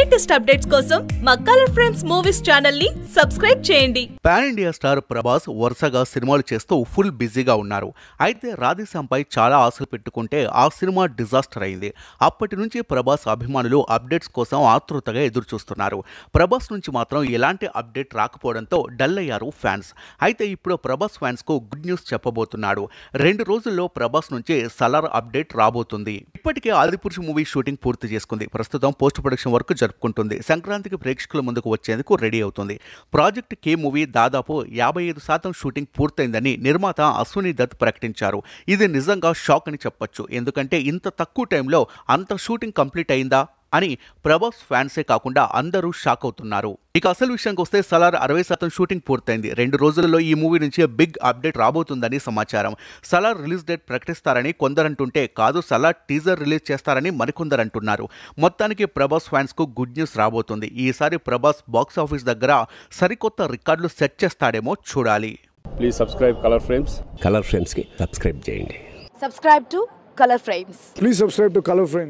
latest updates కోసం మా colour friends movies channel ని సబ్స్క్రైబ్ చేయండి పాన్ ఇండియా స్టార్ ప్రభాస్ వరుసగా సినిమాలు చేస్తూ ఫుల్ బిజీగా ఉన్నారు అయితే పై చాలా ఆశలు పెట్టుకుంటే ఆ సినిమా డిజాస్టర్ అయింది అప్పటి నుంచి ప్రభాస్ అభిమానులు అప్డేట్స్ కోసం ఆతృతగా ఎదురుచూస్తున్నారు ప్రభాస్ నుంచి మాత్రం ఎలాంటి అప్డేట్ రాకపోవడంతో డల్ అయ్యారు ఫ్యాన్స్ అయితే ఇప్పుడు ప్రభాస్ ఫ్యాన్స్ కు గుడ్ న్యూస్ చెప్పబోతున్నాడు రెండు రోజుల్లో ప్రభాస్ నుంచి సలార్ అప్డేట్ రాబోతుంది ఇప్పటికే ఆదిపురుషు మూవీ షూటింగ్ పూర్తి చేసుకుంది ప్రస్తుతం పోస్ట్ ప్రొడక్షన్ వరకు జరుపుకుంటుంది సంక్రాంతికి ప్రేక్షకుల ముందుకు వచ్చేందుకు రెడీ అవుతుంది ప్రాజెక్ట్ కే మూవీ దాదాపు యాభై ఐదు శాతం షూటింగ్ పూర్తయిందని నిర్మాత అశ్విని దత్ ప్రకటించారు ఇది నిజంగా షాక్ అని చెప్పొచ్చు ఎందుకంటే ఇంత తక్కువ టైంలో అంత షూటింగ్ కంప్లీట్ అయిందా అని ప్రభాస్ ఫ్యాన్సే కాకుండా అందరూ షాక్ అవుతున్నారు ఇక అసలు విషయానికి వస్తే సలార్ అరవై శాతం షూటింగ్ పూర్తయింది రెండు రోజులలో ఈ మూవీ నుంచి బిగ్ అప్డేట్ రాబోతుందని సమాచారం సలార్ రిలీజ్ డేట్ ప్రకటిస్తారని కొందరంటుంటే కాదు సలార్ టీజర్ రిలీజ్ చేస్తారని అంటున్నారు మొత్తానికి ప్రభాస్ ఫ్యాన్స్కు గుడ్ న్యూస్ రాబోతుంది ఈసారి ప్రభాస్ బాక్స్ ఆఫీస్ దగ్గర సరికొత్త రికార్డులు సెట్ చేస్తాడేమో చూడాలి please subscribe colour frames colour కి సబ్స్క్రైబ్ చేయండి subscribe to colour frames please subscribe to colour frames